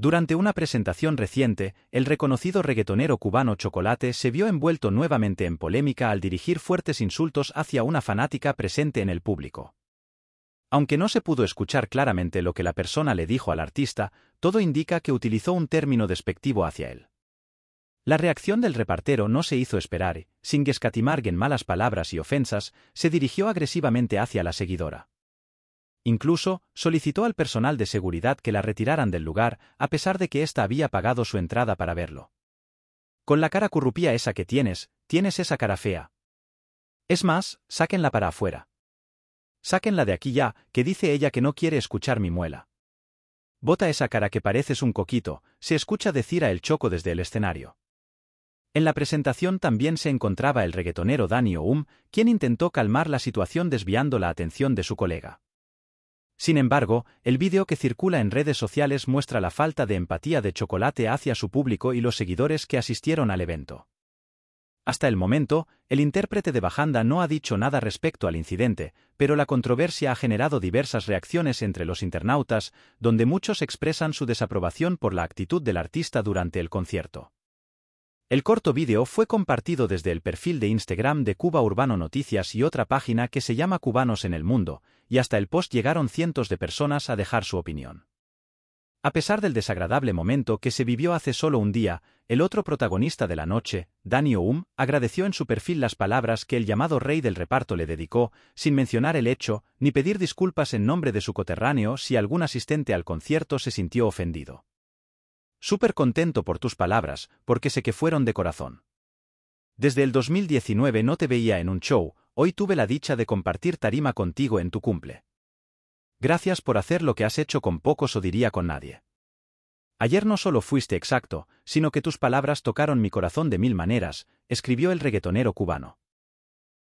Durante una presentación reciente, el reconocido reggaetonero cubano Chocolate se vio envuelto nuevamente en polémica al dirigir fuertes insultos hacia una fanática presente en el público. Aunque no se pudo escuchar claramente lo que la persona le dijo al artista, todo indica que utilizó un término despectivo hacia él. La reacción del repartero no se hizo esperar, sin que en malas palabras y ofensas, se dirigió agresivamente hacia la seguidora. Incluso, solicitó al personal de seguridad que la retiraran del lugar, a pesar de que ésta había pagado su entrada para verlo. Con la cara currupía esa que tienes, tienes esa cara fea. Es más, sáquenla para afuera. Sáquenla de aquí ya, que dice ella que no quiere escuchar mi muela. Bota esa cara que pareces un coquito, se escucha decir a El Choco desde el escenario. En la presentación también se encontraba el reggaetonero Dani Oum, quien intentó calmar la situación desviando la atención de su colega. Sin embargo, el vídeo que circula en redes sociales muestra la falta de empatía de Chocolate hacia su público y los seguidores que asistieron al evento. Hasta el momento, el intérprete de Bajanda no ha dicho nada respecto al incidente, pero la controversia ha generado diversas reacciones entre los internautas, donde muchos expresan su desaprobación por la actitud del artista durante el concierto. El corto vídeo fue compartido desde el perfil de Instagram de Cuba Urbano Noticias y otra página que se llama Cubanos en el Mundo, y hasta el post llegaron cientos de personas a dejar su opinión. A pesar del desagradable momento que se vivió hace solo un día, el otro protagonista de la noche, Danny Oum, agradeció en su perfil las palabras que el llamado rey del reparto le dedicó, sin mencionar el hecho, ni pedir disculpas en nombre de su coterráneo si algún asistente al concierto se sintió ofendido. Súper contento por tus palabras, porque sé que fueron de corazón. Desde el 2019 no te veía en un show, hoy tuve la dicha de compartir tarima contigo en tu cumple. Gracias por hacer lo que has hecho con pocos o diría con nadie. Ayer no solo fuiste exacto, sino que tus palabras tocaron mi corazón de mil maneras, escribió el reggaetonero cubano.